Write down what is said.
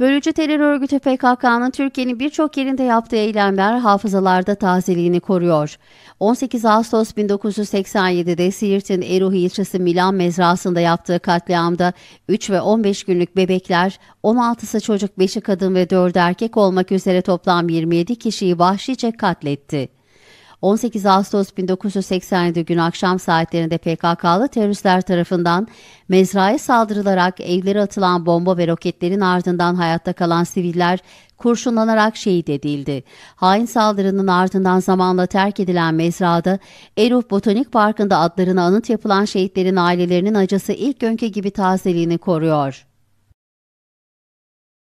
Bölücü terör örgütü PKK'nın Türkiye'nin birçok yerinde yaptığı eylemler hafızalarda tazeliğini koruyor. 18 Ağustos 1987'de Siirt'in Eruhi ilçesi Milan mezrasında yaptığı katliamda 3 ve 15 günlük bebekler, 16'sı çocuk, 5'i kadın ve 4 erkek olmak üzere toplam 27 kişiyi vahşice katletti. 18 Ağustos 1987 gün akşam saatlerinde PKK'lı teröristler tarafından mezraya saldırılarak evlere atılan bomba ve roketlerin ardından hayatta kalan siviller kurşunlanarak şehit edildi. Hain saldırının ardından zamanla terk edilen mezrada Eruf Botanik Parkı'nda adlarına anıt yapılan şehitlerin ailelerinin acısı ilk günkü gibi tazeliğini koruyor.